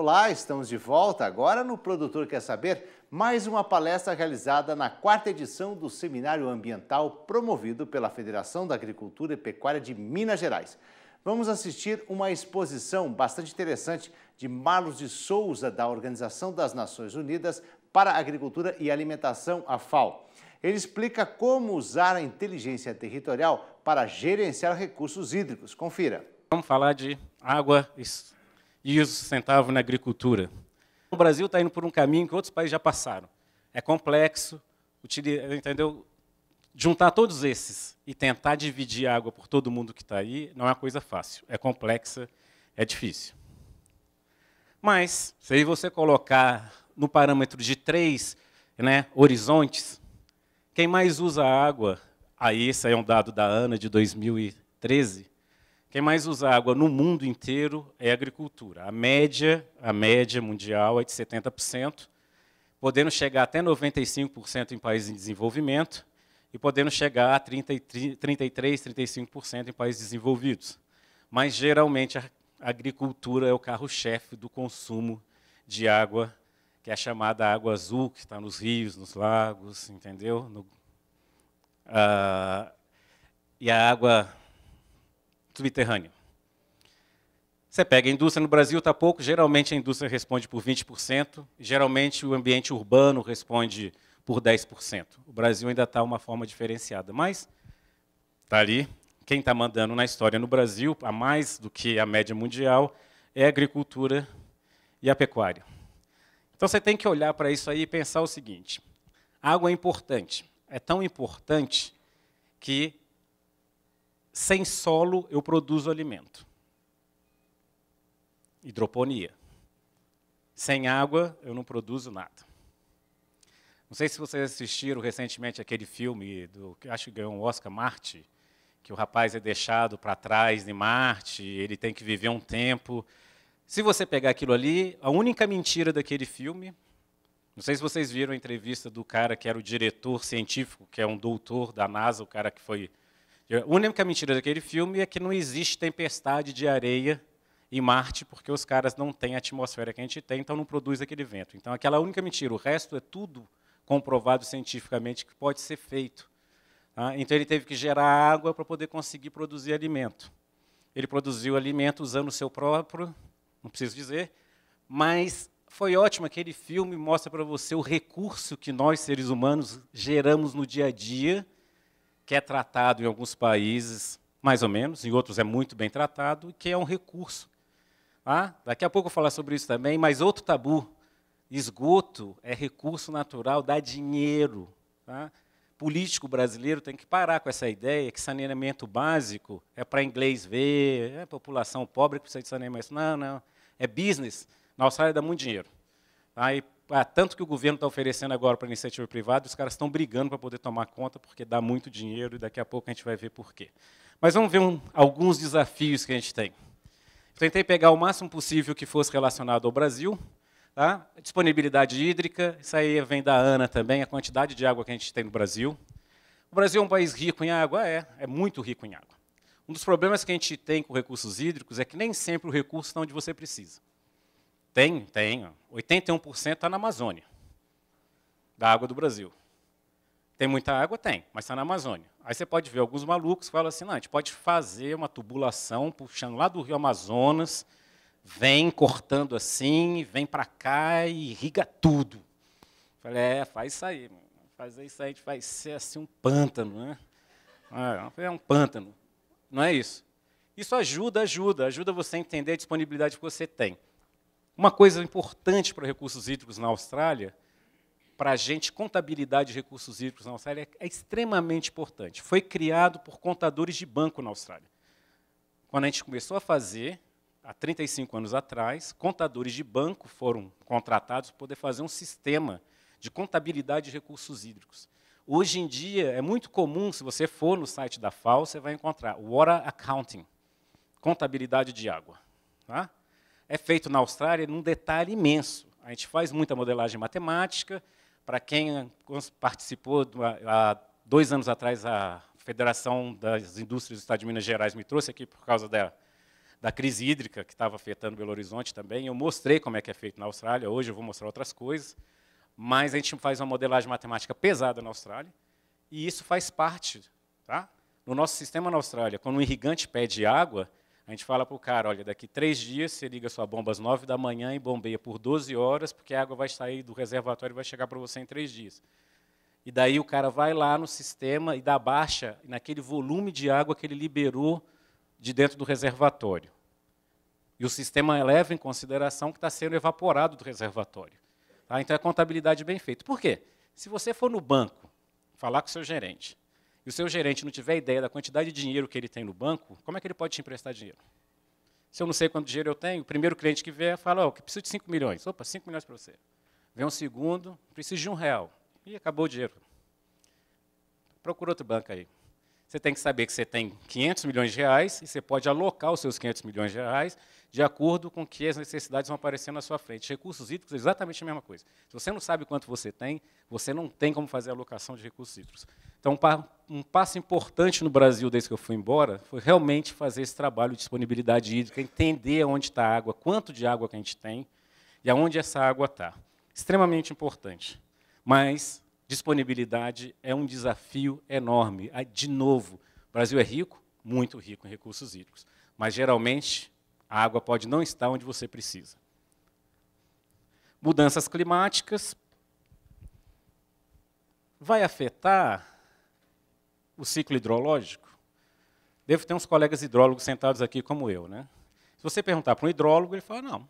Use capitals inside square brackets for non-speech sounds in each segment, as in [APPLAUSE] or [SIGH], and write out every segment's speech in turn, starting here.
Olá, estamos de volta agora no Produtor Quer Saber, mais uma palestra realizada na quarta edição do Seminário Ambiental promovido pela Federação da Agricultura e Pecuária de Minas Gerais. Vamos assistir uma exposição bastante interessante de Marlos de Souza, da Organização das Nações Unidas para a Agricultura e Alimentação, a FAO. Ele explica como usar a inteligência territorial para gerenciar recursos hídricos. Confira. Vamos falar de água e os sustentável na agricultura. O Brasil está indo por um caminho que outros países já passaram. É complexo, entendeu? Juntar todos esses e tentar dividir a água por todo mundo que está aí não é uma coisa fácil. É complexa, é difícil. Mas, se você colocar no parâmetro de três né, horizontes, quem mais usa água, aí esse é um dado da ANA de 2013, quem mais usa água no mundo inteiro é a agricultura. A média, a média mundial é de 70%, podendo chegar até 95% em países em desenvolvimento e podendo chegar a 33, 35% em países desenvolvidos. Mas geralmente a agricultura é o carro-chefe do consumo de água, que é a chamada água azul, que está nos rios, nos lagos, entendeu? No, ah, e a água Mediterrâneo. Você pega a indústria no Brasil, está pouco, geralmente a indústria responde por 20%, geralmente o ambiente urbano responde por 10%. O Brasil ainda está uma forma diferenciada, mas está ali. Quem está mandando na história no Brasil, a mais do que a média mundial, é a agricultura e a pecuária. Então você tem que olhar para isso aí e pensar o seguinte: água é importante. É tão importante que sem solo eu produzo alimento. Hidroponia. Sem água eu não produzo nada. Não sei se vocês assistiram recentemente aquele filme do acho que ganhou um Oscar Marte, que o rapaz é deixado para trás em Marte, ele tem que viver um tempo. Se você pegar aquilo ali, a única mentira daquele filme, não sei se vocês viram a entrevista do cara que era o diretor científico, que é um doutor da NASA, o cara que foi a única mentira daquele filme é que não existe tempestade de areia em Marte, porque os caras não têm a atmosfera que a gente tem, então não produz aquele vento. Então, aquela única mentira. O resto é tudo comprovado cientificamente que pode ser feito. Tá? Então, ele teve que gerar água para poder conseguir produzir alimento. Ele produziu alimento usando o seu próprio, não preciso dizer, mas foi ótimo aquele filme mostra para você o recurso que nós seres humanos geramos no dia a dia que é tratado em alguns países mais ou menos, em outros é muito bem tratado, e que é um recurso. Ah, daqui a pouco eu vou falar sobre isso também, mas outro tabu, esgoto é recurso natural, dá dinheiro. Tá? Político brasileiro tem que parar com essa ideia que saneamento básico é para inglês ver, é população pobre que precisa de saneamento. Não, não, é business. Na Austrália dá muito dinheiro. Aí ah, tanto que o governo está oferecendo agora para a iniciativa privada, os caras estão brigando para poder tomar conta, porque dá muito dinheiro e daqui a pouco a gente vai ver por quê. Mas vamos ver um, alguns desafios que a gente tem. tentei pegar o máximo possível que fosse relacionado ao Brasil, tá? disponibilidade hídrica, isso aí vem da Ana também, a quantidade de água que a gente tem no Brasil. O Brasil é um país rico em água? É, é muito rico em água. Um dos problemas que a gente tem com recursos hídricos é que nem sempre o recurso está onde você precisa. Tem, tem. 81% está na Amazônia, da água do Brasil. Tem muita água? Tem, mas está na Amazônia. Aí você pode ver alguns malucos que falam assim, não, a gente pode fazer uma tubulação puxando lá do rio Amazonas, vem cortando assim, vem para cá e irriga tudo. Eu falei, é, faz isso aí. Fazer isso aí a gente vai ser assim um pântano, né? É, é um pântano. Não é isso. Isso ajuda, ajuda, ajuda você a entender a disponibilidade que você tem. Uma coisa importante para recursos hídricos na Austrália, para a gente, contabilidade de recursos hídricos na Austrália é, é extremamente importante. Foi criado por contadores de banco na Austrália. Quando a gente começou a fazer, há 35 anos atrás, contadores de banco foram contratados para poder fazer um sistema de contabilidade de recursos hídricos. Hoje em dia, é muito comum, se você for no site da FAO, você vai encontrar Water Accounting, contabilidade de água. Tá? é feito na Austrália num detalhe imenso. A gente faz muita modelagem matemática. Para quem participou há dois anos atrás, a Federação das Indústrias do Estado de Minas Gerais me trouxe aqui por causa da, da crise hídrica que estava afetando Belo Horizonte também. Eu mostrei como é que é feito na Austrália. Hoje eu vou mostrar outras coisas. Mas a gente faz uma modelagem matemática pesada na Austrália. E isso faz parte. Tá? No nosso sistema na Austrália, quando um irrigante pede água, a gente fala para o cara, olha, daqui três dias você liga sua bomba às nove da manhã e bombeia por 12 horas, porque a água vai sair do reservatório e vai chegar para você em três dias. E daí o cara vai lá no sistema e dá baixa naquele volume de água que ele liberou de dentro do reservatório. E o sistema leva em consideração que está sendo evaporado do reservatório. Tá? Então é contabilidade bem feita. Por quê? Se você for no banco falar com o seu gerente, e o seu gerente não tiver ideia da quantidade de dinheiro que ele tem no banco, como é que ele pode te emprestar dinheiro? Se eu não sei quanto dinheiro eu tenho, o primeiro cliente que vier fala, oh, eu preciso de 5 milhões. Opa, 5 milhões para você. Vem um segundo, preciso de um real. E acabou o dinheiro. Procura outro banco aí. Você tem que saber que você tem 500 milhões de reais e você pode alocar os seus 500 milhões de reais de acordo com que as necessidades vão aparecendo na sua frente. Recursos hídricos é exatamente a mesma coisa. Se você não sabe quanto você tem, você não tem como fazer a alocação de recursos hídricos. Então, um passo importante no Brasil desde que eu fui embora foi realmente fazer esse trabalho de disponibilidade hídrica, entender onde está a água, quanto de água que a gente tem e aonde essa água está. Extremamente importante. Mas disponibilidade é um desafio enorme. Ah, de novo, o Brasil é rico, muito rico em recursos hídricos, mas geralmente a água pode não estar onde você precisa. Mudanças climáticas vai afetar o ciclo hidrológico? Devo ter uns colegas hidrólogos sentados aqui como eu, né? Se você perguntar para um hidrólogo, ele fala: não.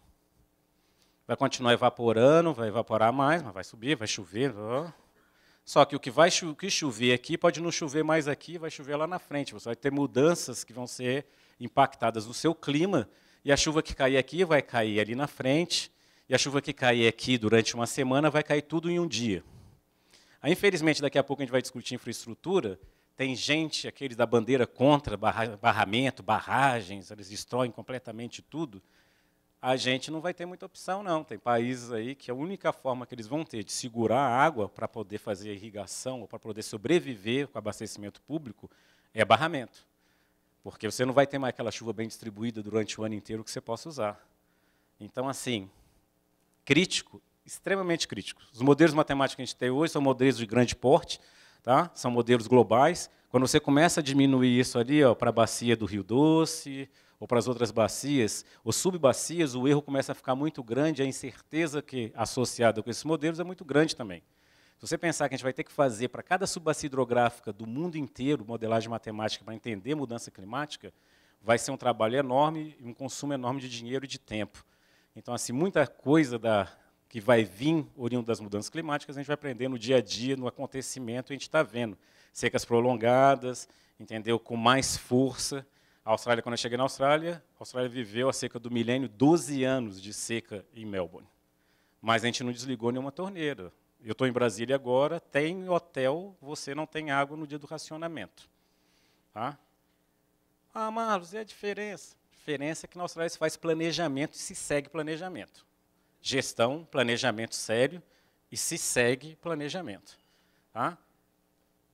Vai continuar evaporando, vai evaporar mais, mas vai subir, vai chover. Ó. Só que o que vai cho que chover aqui pode não chover mais aqui, vai chover lá na frente. Você vai ter mudanças que vão ser impactadas no seu clima, e a chuva que cair aqui vai cair ali na frente, e a chuva que cair aqui durante uma semana vai cair tudo em um dia. Aí, infelizmente, daqui a pouco a gente vai discutir infraestrutura, tem gente, aqueles da bandeira contra barramento, barragens, eles destroem completamente tudo. A gente não vai ter muita opção, não. Tem países aí que a única forma que eles vão ter de segurar a água para poder fazer irrigação ou para poder sobreviver com abastecimento público é barramento. Porque você não vai ter mais aquela chuva bem distribuída durante o ano inteiro que você possa usar. Então, assim, crítico, extremamente crítico. Os modelos matemáticos que a gente tem hoje são modelos de grande porte, tá? são modelos globais. Quando você começa a diminuir isso ali para a bacia do Rio Doce ou para as outras bacias, ou sub-bacias, o erro começa a ficar muito grande, a incerteza que é associada com esses modelos é muito grande também. Se você pensar que a gente vai ter que fazer para cada subbacia hidrográfica do mundo inteiro modelagem matemática para entender mudança climática, vai ser um trabalho enorme e um consumo enorme de dinheiro e de tempo. Então, assim, muita coisa da, que vai vir oriundo das mudanças climáticas, a gente vai aprender no dia a dia, no acontecimento, a gente está vendo. Secas prolongadas, entendeu? Com mais força. A Austrália, quando eu cheguei na Austrália, a Austrália viveu a seca do milênio 12 anos de seca em Melbourne. Mas a gente não desligou nenhuma torneira. Eu estou em Brasília agora, tem hotel, você não tem água no dia do racionamento. Tá? Ah, Marlos, e a diferença? A diferença é que na Austrália se faz planejamento e se segue planejamento gestão, planejamento sério e se segue planejamento. Tá?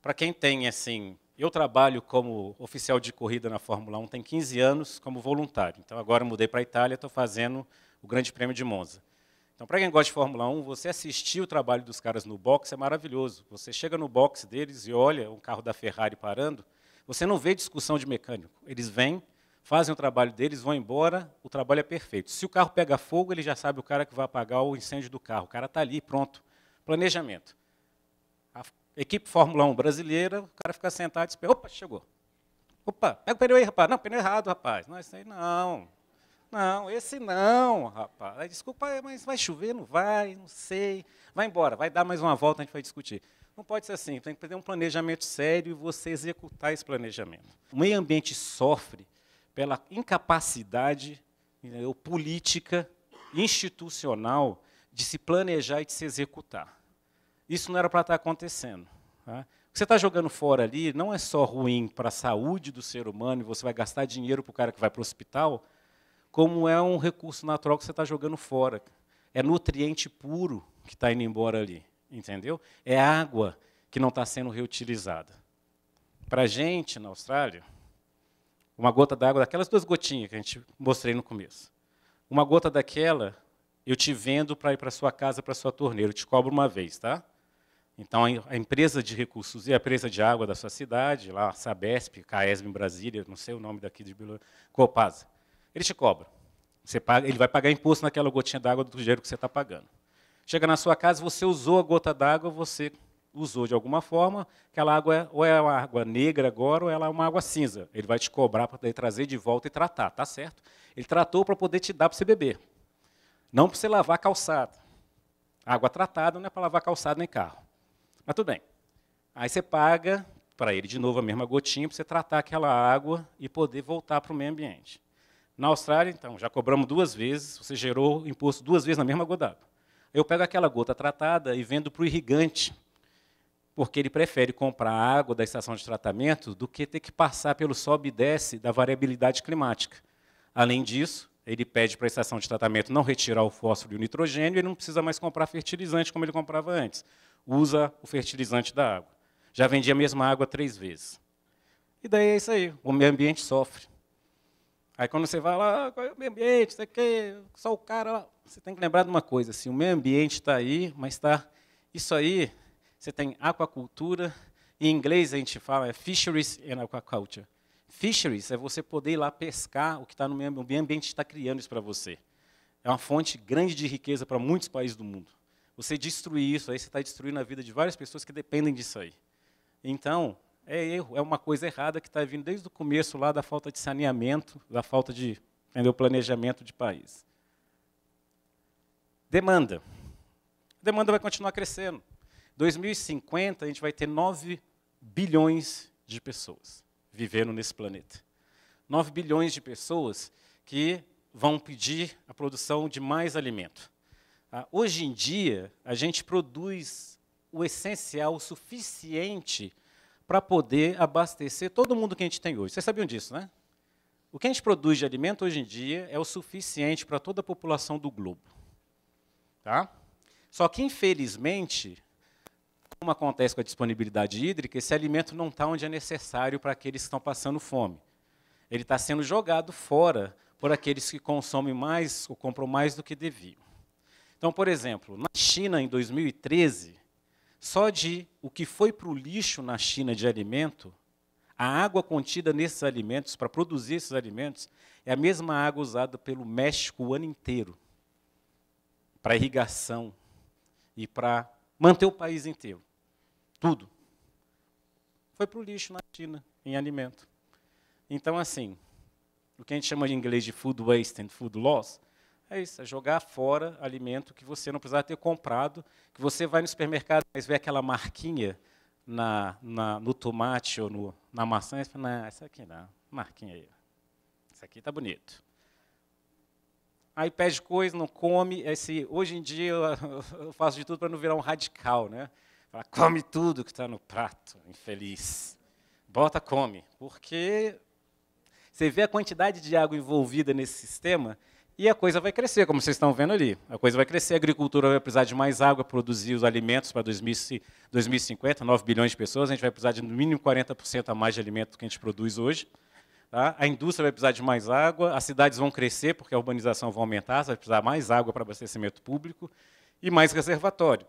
Para quem tem assim, eu trabalho como oficial de corrida na Fórmula 1 tem 15 anos como voluntário. Então agora mudei para a Itália, estou fazendo o Grande Prêmio de Monza. Então, para quem gosta de Fórmula 1, você assistir o trabalho dos caras no box é maravilhoso. Você chega no box deles e olha um carro da Ferrari parando, você não vê discussão de mecânico. Eles vêm, fazem o trabalho deles, vão embora, o trabalho é perfeito. Se o carro pega fogo, ele já sabe o cara que vai apagar o incêndio do carro. O cara está ali, pronto. Planejamento. A equipe Fórmula 1 brasileira, o cara fica sentado e espera. Opa, chegou. Opa, pega o pneu aí, rapaz. Não, pneu errado, rapaz. Não, esse aí não. Não, esse não, rapaz. Desculpa, mas vai chover? Não vai, não sei. Vai embora, vai dar mais uma volta, a gente vai discutir. Não pode ser assim, tem que ter um planejamento sério e você executar esse planejamento. O meio ambiente sofre pela incapacidade entendeu, política, institucional, de se planejar e de se executar. Isso não era para estar tá acontecendo. Tá? O que você está jogando fora ali não é só ruim para a saúde do ser humano, e você vai gastar dinheiro para o cara que vai para o hospital, como é um recurso natural que você está jogando fora. É nutriente puro que está indo embora ali, entendeu? É água que não está sendo reutilizada. Para a gente, na Austrália, uma gota d'água, daquelas duas gotinhas que a gente mostrei no começo. Uma gota daquela, eu te vendo para ir para sua casa, para sua torneira, eu te cobro uma vez, tá? Então, a empresa de recursos e a empresa de água da sua cidade, lá, Sabesp, Caesb em Brasília, não sei o nome daqui de Belo Copasa, ele te cobra. Você paga, ele vai pagar imposto naquela gotinha d'água do dinheiro que você está pagando. Chega na sua casa, você usou a gota d'água, você usou de alguma forma, aquela água é, ou é uma água negra agora ou ela é uma água cinza. Ele vai te cobrar para poder trazer de volta e tratar, tá certo? Ele tratou para poder te dar para você beber. Não para você lavar calçado. Água tratada não é para lavar calçado nem carro. Mas tudo bem. Aí você paga para ele de novo a mesma gotinha para você tratar aquela água e poder voltar para o meio ambiente. Na Austrália, então, já cobramos duas vezes, você gerou imposto duas vezes na mesma gota d'água. Eu pego aquela gota tratada e vendo para o irrigante porque ele prefere comprar água da estação de tratamento do que ter que passar pelo sobe e desce da variabilidade climática. Além disso, ele pede para a estação de tratamento não retirar o fósforo e o nitrogênio, ele não precisa mais comprar fertilizante como ele comprava antes. Usa o fertilizante da água. Já vendia a mesma água três vezes. E daí é isso aí, o meio ambiente sofre. Aí quando você vai lá, ah, é o meio ambiente, você quer, só o cara lá. Você tem que lembrar de uma coisa, assim, o meio ambiente está aí, mas está. Isso aí você tem aquacultura, em inglês a gente fala é fisheries and aquaculture. Fisheries é você poder ir lá pescar o que está no meio ambiente está criando isso para você. É uma fonte grande de riqueza para muitos países do mundo. Você destruir isso, aí você está destruindo a vida de várias pessoas que dependem disso aí. Então, é erro, é uma coisa errada que está vindo desde o começo lá da falta de saneamento, da falta de entendeu, planejamento de país. Demanda. A demanda vai continuar crescendo. 2050, a gente vai ter 9 bilhões de pessoas vivendo nesse planeta. 9 bilhões de pessoas que vão pedir a produção de mais alimento. Ah, hoje em dia, a gente produz o essencial o suficiente para poder abastecer todo mundo que a gente tem hoje. Vocês sabiam disso, né? O que a gente produz de alimento hoje em dia é o suficiente para toda a população do globo. Tá? Só que, infelizmente, como acontece com a disponibilidade hídrica, esse alimento não está onde é necessário para aqueles que estão passando fome. Ele está sendo jogado fora por aqueles que consomem mais ou compram mais do que deviam. Então, por exemplo, na China, em 2013, só de o que foi para o lixo na China de alimento, a água contida nesses alimentos, para produzir esses alimentos, é a mesma água usada pelo México o ano inteiro para irrigação e para manter o país inteiro. Tudo. Foi para o lixo na China, em alimento. Então, assim, o que a gente chama em inglês de food waste and food loss, é isso, é jogar fora alimento que você não precisava ter comprado, que você vai no supermercado, e vê aquela marquinha na, na, no tomate ou no, na maçã, e fala, não, essa aqui não, marquinha aí. Isso aqui está bonito aí pede coisa, não come. Esse, hoje em dia eu, [LAUGHS] eu faço de tudo para não virar um radical, né? Fala, come tudo que está no prato, infeliz. Bota, come. Porque você vê a quantidade de água envolvida nesse sistema e a coisa vai crescer, como vocês estão vendo ali. A coisa vai crescer, a agricultura vai precisar de mais água, para produzir os alimentos para 2050, 9 bilhões de pessoas, a gente vai precisar de no mínimo 40% a mais de alimento que a gente produz hoje. Tá? A indústria vai precisar de mais água, as cidades vão crescer, porque a urbanização vai aumentar, vai precisar mais água para abastecimento público e mais reservatório.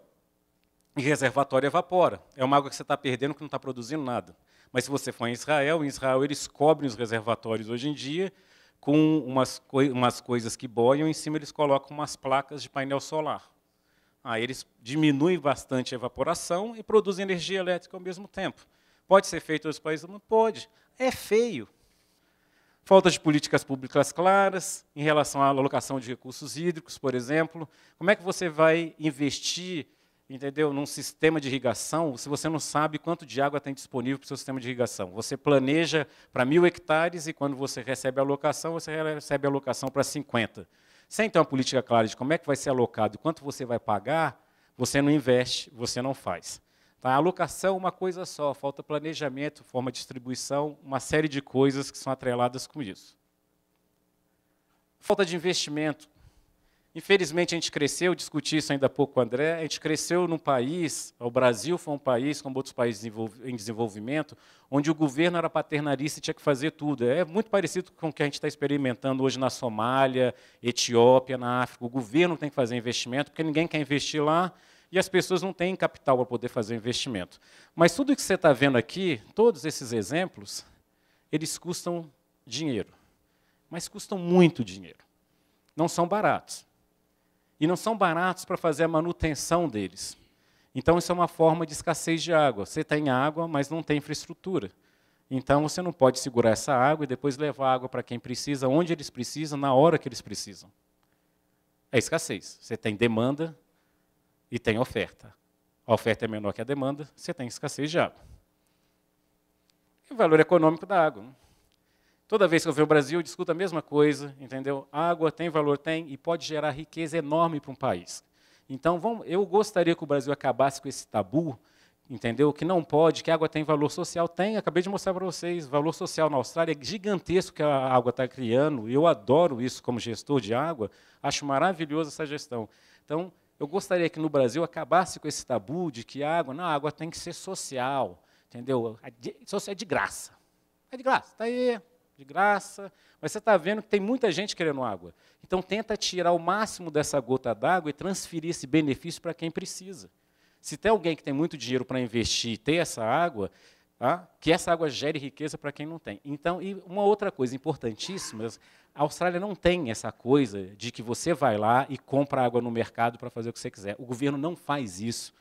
E reservatório evapora. É uma água que você está perdendo, que não está produzindo nada. Mas se você for em Israel, em Israel eles cobrem os reservatórios hoje em dia com umas, coi umas coisas que boiam, em cima eles colocam umas placas de painel solar. Aí ah, eles diminuem bastante a evaporação e produzem energia elétrica ao mesmo tempo. Pode ser feito nos países? Não pode. É feio, falta de políticas públicas claras em relação à alocação de recursos hídricos, por exemplo. Como é que você vai investir, entendeu, num sistema de irrigação se você não sabe quanto de água tem disponível para o seu sistema de irrigação? Você planeja para mil hectares e quando você recebe a alocação, você recebe a alocação para 50. Sem ter uma política clara de como é que vai ser alocado e quanto você vai pagar, você não investe, você não faz. Tá? A alocação uma coisa só, falta planejamento, forma de distribuição, uma série de coisas que são atreladas com isso. Falta de investimento. Infelizmente, a gente cresceu, discuti isso ainda há pouco com o André, a gente cresceu num país, o Brasil foi um país, como outros países em desenvolvimento, onde o governo era paternalista e tinha que fazer tudo. É muito parecido com o que a gente está experimentando hoje na Somália, Etiópia, na África. O governo tem que fazer investimento, porque ninguém quer investir lá, e as pessoas não têm capital para poder fazer investimento. Mas tudo que você está vendo aqui, todos esses exemplos, eles custam dinheiro. Mas custam muito dinheiro. Não são baratos. E não são baratos para fazer a manutenção deles. Então, isso é uma forma de escassez de água. Você tem tá água, mas não tem infraestrutura. Então, você não pode segurar essa água e depois levar água para quem precisa, onde eles precisam, na hora que eles precisam. É escassez. Você tem demanda e tem oferta. A oferta é menor que a demanda, você tem escassez de água. E o valor econômico da água. Toda vez que eu vejo o Brasil, eu discuto a mesma coisa, entendeu? água tem valor, tem, e pode gerar riqueza enorme para um país. Então, vamos, eu gostaria que o Brasil acabasse com esse tabu, entendeu? Que não pode, que a água tem valor social. Tem, acabei de mostrar para vocês, valor social na Austrália é gigantesco que a água está criando, e eu adoro isso como gestor de água, acho maravilhoso essa gestão. Então, eu gostaria que no Brasil acabasse com esse tabu de que a água, não, a água tem que ser social, entendeu? É de graça. É de graça, está aí, de graça. Mas você está vendo que tem muita gente querendo água. Então tenta tirar o máximo dessa gota d'água e transferir esse benefício para quem precisa. Se tem alguém que tem muito dinheiro para investir e ter essa água, que essa água gere riqueza para quem não tem. Então, e uma outra coisa importantíssima, a Austrália não tem essa coisa de que você vai lá e compra água no mercado para fazer o que você quiser. O governo não faz isso.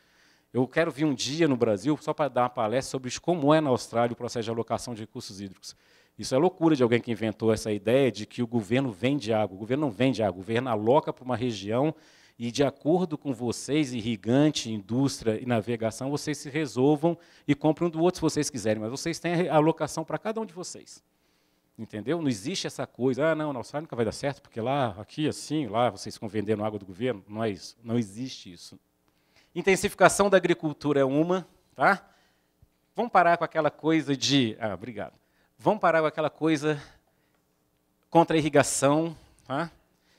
Eu quero vir um dia no Brasil só para dar uma palestra sobre como é na Austrália o processo de alocação de recursos hídricos. Isso é loucura de alguém que inventou essa ideia de que o governo vende água. O governo não vende água, o governo aloca para uma região e, de acordo com vocês, irrigante, indústria e navegação, vocês se resolvam e comprem um do outro se vocês quiserem, mas vocês têm a alocação para cada um de vocês. Entendeu? Não existe essa coisa, ah, não, na Austrália nunca vai dar certo, porque lá, aqui, assim, lá, vocês estão vendendo água do governo. Não é isso. Não existe isso. Intensificação da agricultura é uma, tá? Vamos parar com aquela coisa de. Ah, obrigado. Vamos parar com aquela coisa contra a irrigação, tá?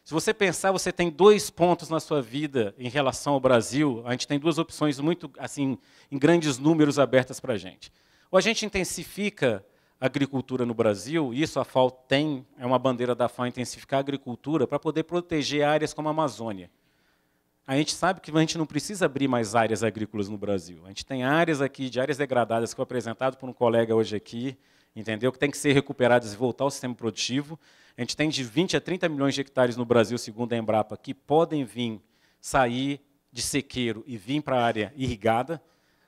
Se você pensar, você tem dois pontos na sua vida em relação ao Brasil. A gente tem duas opções muito, assim, em grandes números abertas para a gente. Ou a gente intensifica a agricultura no Brasil, e isso a FAO tem, é uma bandeira da FAO intensificar a agricultura para poder proteger áreas como a Amazônia. A gente sabe que a gente não precisa abrir mais áreas agrícolas no Brasil. A gente tem áreas aqui de áreas degradadas que foi apresentado por um colega hoje aqui, entendeu? Que tem que ser recuperadas e voltar ao sistema produtivo. A gente tem de 20 a 30 milhões de hectares no Brasil, segundo a Embrapa, que podem vir sair de sequeiro e vir para a área irrigada.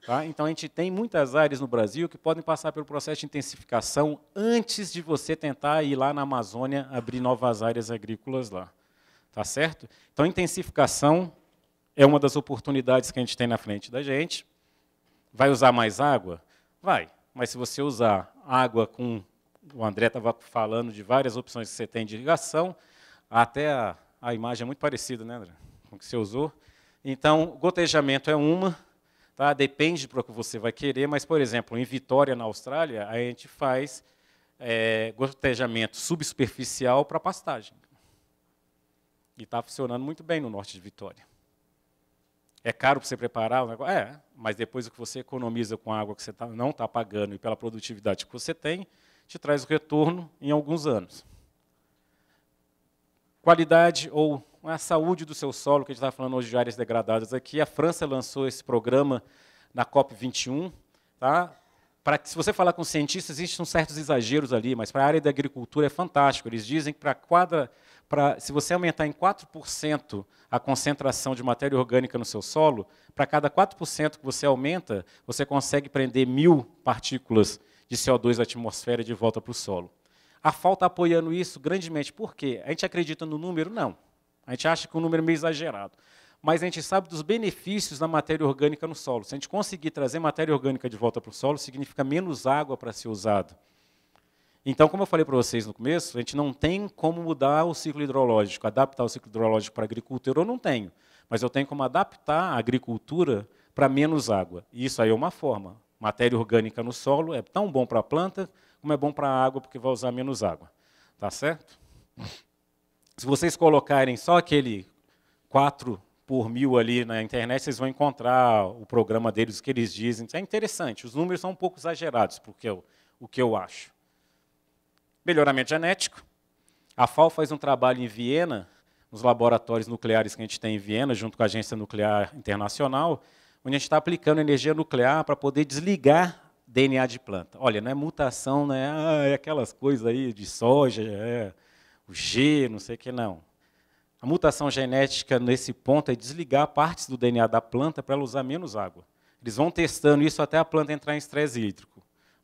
Tá? Então, a gente tem muitas áreas no Brasil que podem passar pelo processo de intensificação antes de você tentar ir lá na Amazônia abrir novas áreas agrícolas lá. Tá certo? Então, intensificação é uma das oportunidades que a gente tem na frente da gente. Vai usar mais água? Vai mas se você usar água com. O André estava falando de várias opções que você tem de irrigação, até a, a imagem é muito parecida, né, André? Com o que você usou. Então, gotejamento é uma, tá? depende para o que você vai querer, mas, por exemplo, em Vitória, na Austrália, a gente faz é, gotejamento subsuperficial para pastagem. E está funcionando muito bem no norte de Vitória. É caro para você preparar o negócio? É, mas depois o que você economiza com a água que você tá, não está pagando e pela produtividade que você tem, te traz o retorno em alguns anos. Qualidade ou a saúde do seu solo, que a gente está falando hoje de áreas degradadas aqui. A França lançou esse programa na COP21. Tá? Para que, se você falar com cientistas, existem certos exageros ali, mas para a área da agricultura é fantástico. Eles dizem que para cada se você aumentar em 4% a concentração de matéria orgânica no seu solo, para cada 4% que você aumenta, você consegue prender mil partículas de CO2 da atmosfera de volta para o solo. A FAO está apoiando isso grandemente. Por quê? A gente acredita no número? Não. A gente acha que o número é meio exagerado. Mas a gente sabe dos benefícios da matéria orgânica no solo. Se a gente conseguir trazer matéria orgânica de volta para o solo, significa menos água para ser usada. Então, como eu falei para vocês no começo, a gente não tem como mudar o ciclo hidrológico, adaptar o ciclo hidrológico para a agricultura, eu não tenho. Mas eu tenho como adaptar a agricultura para menos água. E isso aí é uma forma. Matéria orgânica no solo é tão bom para a planta como é bom para a água, porque vai usar menos água. Tá certo? Se vocês colocarem só aquele 4 por mil ali na internet, vocês vão encontrar o programa deles, o que eles dizem. É interessante, os números são um pouco exagerados, porque é o que eu acho. Melhoramento genético. A FAO faz um trabalho em Viena, nos laboratórios nucleares que a gente tem em Viena, junto com a Agência Nuclear Internacional, onde a gente está aplicando energia nuclear para poder desligar DNA de planta. Olha, não é mutação, não é, ah, é aquelas coisas aí de soja, é o G, não sei o que, não. A mutação genética nesse ponto é desligar partes do DNA da planta para ela usar menos água. Eles vão testando isso até a planta entrar em estresse hídrico.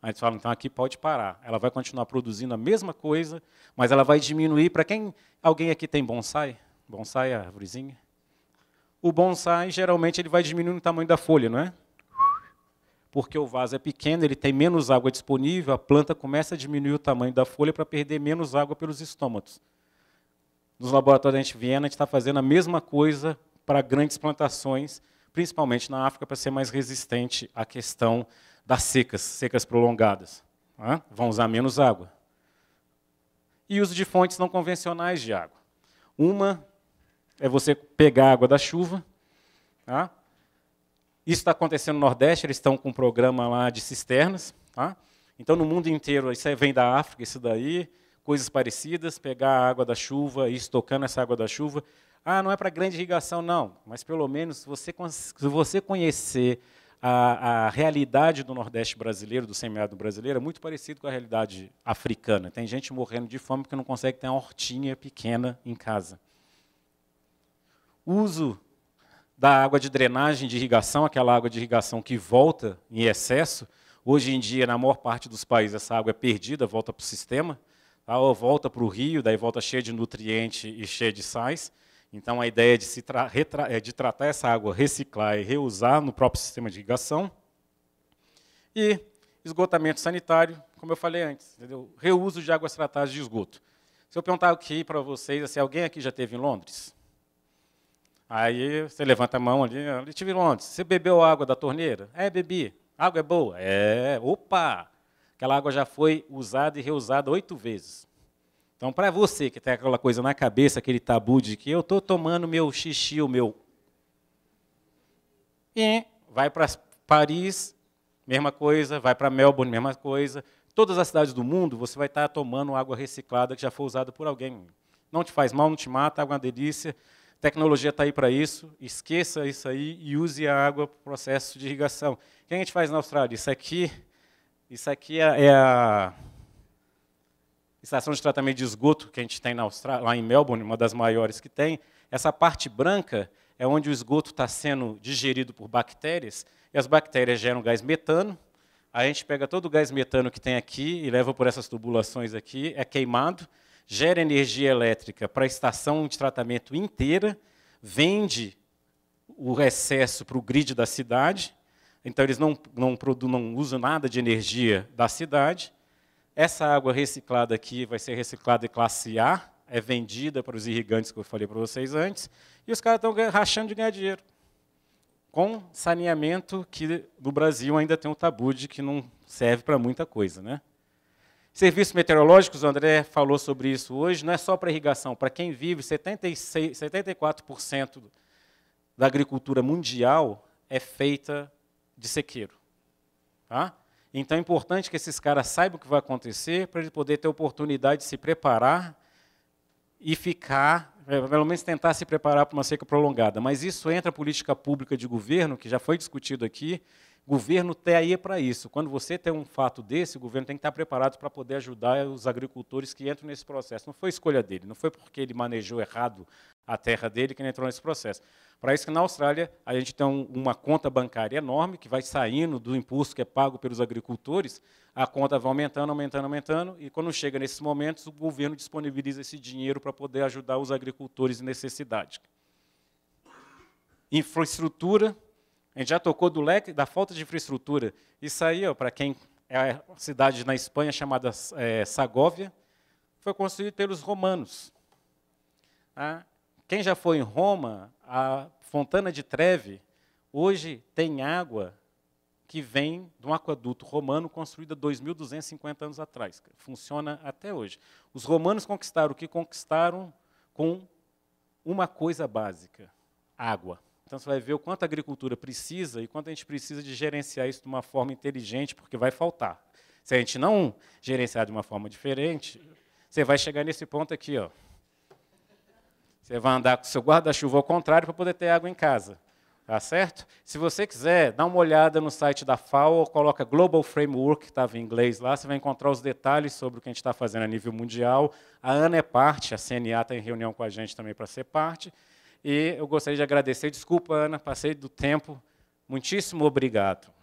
Aí eles falam, então aqui pode parar. Ela vai continuar produzindo a mesma coisa, mas ela vai diminuir. Para quem. Alguém aqui tem bonsai? Bonsai, é a árvorezinha? O bonsai, geralmente, ele vai diminuindo o tamanho da folha, não é? Porque o vaso é pequeno, ele tem menos água disponível, a planta começa a diminuir o tamanho da folha para perder menos água pelos estômatos. Nos laboratórios da gente Viena, a gente está fazendo a mesma coisa para grandes plantações, principalmente na África, para ser mais resistente à questão das secas, secas prolongadas. Né? Vão usar menos água. E uso de fontes não convencionais de água. Uma é você pegar água da chuva. Tá? Isso está acontecendo no Nordeste, eles estão com um programa lá de cisternas. Tá? Então, no mundo inteiro, isso vem da África, isso daí, coisas parecidas, pegar a água da chuva e estocando essa água da chuva. Ah, não é para grande irrigação, não, mas pelo menos você, se você conhecer a, a, realidade do Nordeste brasileiro, do semiárido brasileiro, é muito parecida com a realidade africana. Tem gente morrendo de fome porque não consegue ter uma hortinha pequena em casa. uso da água de drenagem, de irrigação, aquela água de irrigação que volta em excesso. Hoje em dia, na maior parte dos países, essa água é perdida, volta para o sistema, tá? ou volta para o rio, daí volta cheia de nutriente e cheia de sais. Então, a ideia é de, se tra é de tratar essa água, reciclar e reusar no próprio sistema de irrigação. E esgotamento sanitário, como eu falei antes, entendeu? reuso de águas tratadas de esgoto. Se eu perguntar aqui para vocês, se assim, alguém aqui já teve em Londres? Aí você levanta a mão ali, ah, eu tive em Londres. Você bebeu água da torneira? É, bebi. Água é boa? É. Opa! Aquela água já foi usada e reusada oito vezes. Então, para você que tem aquela coisa na cabeça, aquele tabu de que eu estou tomando meu xixi, o meu. E vai para Paris, mesma coisa, vai para Melbourne, mesma coisa. Todas as cidades do mundo, você vai estar tá tomando água reciclada que já foi usada por alguém. Não te faz mal, não te mata, água é uma delícia. A tecnologia está aí para isso. Esqueça isso aí e use a água para o processo de irrigação. O que a gente faz na Austrália? Isso aqui, isso aqui é, é a estação de tratamento de esgoto que a gente tem na Austrália, lá em Melbourne, uma das maiores que tem, essa parte branca é onde o esgoto está sendo digerido por bactérias, e as bactérias geram gás metano. A gente pega todo o gás metano que tem aqui e leva por essas tubulações aqui, é queimado, gera energia elétrica para a estação de tratamento inteira, vende o excesso para o grid da cidade, então eles não, não, não usam nada de energia da cidade, essa água reciclada aqui vai ser reciclada em classe A, é vendida para os irrigantes que eu falei para vocês antes, e os caras estão rachando de ganhar dinheiro. Com saneamento que no Brasil ainda tem um tabu de que não serve para muita coisa. Né? Serviços meteorológicos, o André falou sobre isso hoje, não é só para irrigação. Para quem vive, 76, 74% da agricultura mundial é feita de sequeiro. Tá? Então é importante que esses caras saibam o que vai acontecer para ele poder ter oportunidade de se preparar e ficar, é, pelo menos tentar se preparar para uma seca prolongada. Mas isso entra a política pública de governo, que já foi discutido aqui. O governo tem aí para isso. Quando você tem um fato desse, o governo tem que estar preparado para poder ajudar os agricultores que entram nesse processo. Não foi escolha dele, não foi porque ele manejou errado a terra dele que ele entrou nesse processo. Para isso que na Austrália a gente tem uma conta bancária enorme que vai saindo do imposto que é pago pelos agricultores, a conta vai aumentando, aumentando, aumentando, e quando chega nesses momentos, o governo disponibiliza esse dinheiro para poder ajudar os agricultores em necessidade. Infraestrutura, a gente já tocou do leque da falta de infraestrutura. Isso aí, para quem é a cidade na Espanha chamada é, Sagóvia, foi construída pelos romanos. Ah, quem já foi em Roma, a Fontana de Treve hoje tem água que vem de um aquaduto romano construído 2.250 anos atrás. Funciona até hoje. Os romanos conquistaram o que conquistaram com uma coisa básica: água. Então você vai ver o quanto a agricultura precisa e quanto a gente precisa de gerenciar isso de uma forma inteligente, porque vai faltar. Se a gente não gerenciar de uma forma diferente, você vai chegar nesse ponto aqui, ó. Você vai andar com seu guarda-chuva ao contrário para poder ter água em casa. Tá certo? Se você quiser, dá uma olhada no site da FAO, coloca Global Framework, que estava em inglês lá, você vai encontrar os detalhes sobre o que a gente está fazendo a nível mundial. A Ana é parte, a CNA está em reunião com a gente também para ser parte. E eu gostaria de agradecer, desculpa, Ana, passei do tempo. Muitíssimo obrigado.